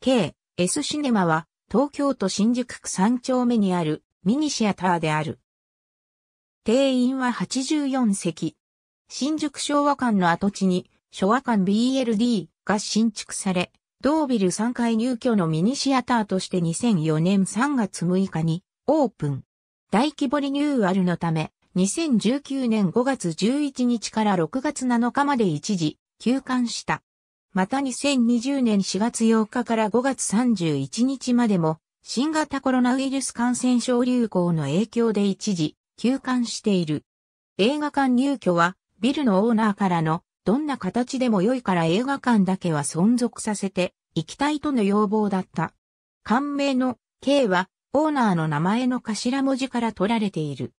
K、S シネマは、東京都新宿区三丁目にあるミニシアターである。定員は84席。新宿昭和館の跡地に昭和館 BLD が新築され、同ビル3階入居のミニシアターとして2004年3月6日にオープン。大規模リニューアルのため、2019年5月11日から6月7日まで一時休館した。また2020年4月8日から5月31日までも、新型コロナウイルス感染症流行の影響で一時、休館している。映画館入居は、ビルのオーナーからの、どんな形でも良いから映画館だけは存続させて、行きたいとの要望だった。館名の K は、オーナーの名前の頭文字から取られている。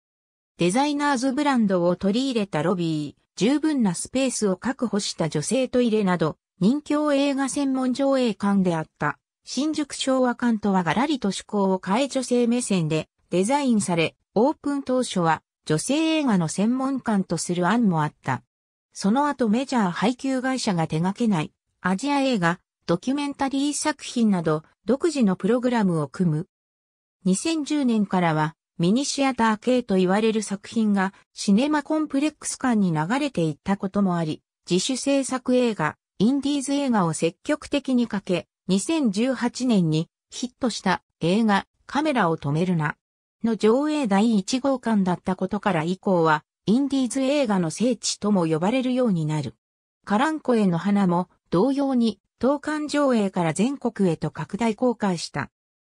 デザイナーズブランドを取り入れたロビー、十分なスペースを確保した女性トイレなど、任侠映画専門上映館であった、新宿昭和館とはがらりと趣向を変え女性目線でデザインされ、オープン当初は女性映画の専門館とする案もあった。その後メジャー配給会社が手掛けないアジア映画、ドキュメンタリー作品など独自のプログラムを組む。2010年からはミニシアター系と言われる作品がシネマコンプレックス館に流れていったこともあり、自主制作映画、インディーズ映画を積極的にかけ、2018年にヒットした映画カメラを止めるなの上映第1号館だったことから以降はインディーズ映画の聖地とも呼ばれるようになる。カランコへの花も同様に東館上映から全国へと拡大公開した。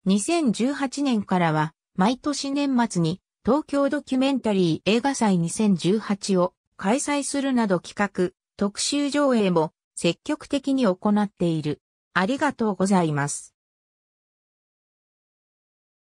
2018年からは毎年年末に東京ドキュメンタリー映画祭2018を開催するなど企画、特集上映も積極的に行っている。ありがとうございます。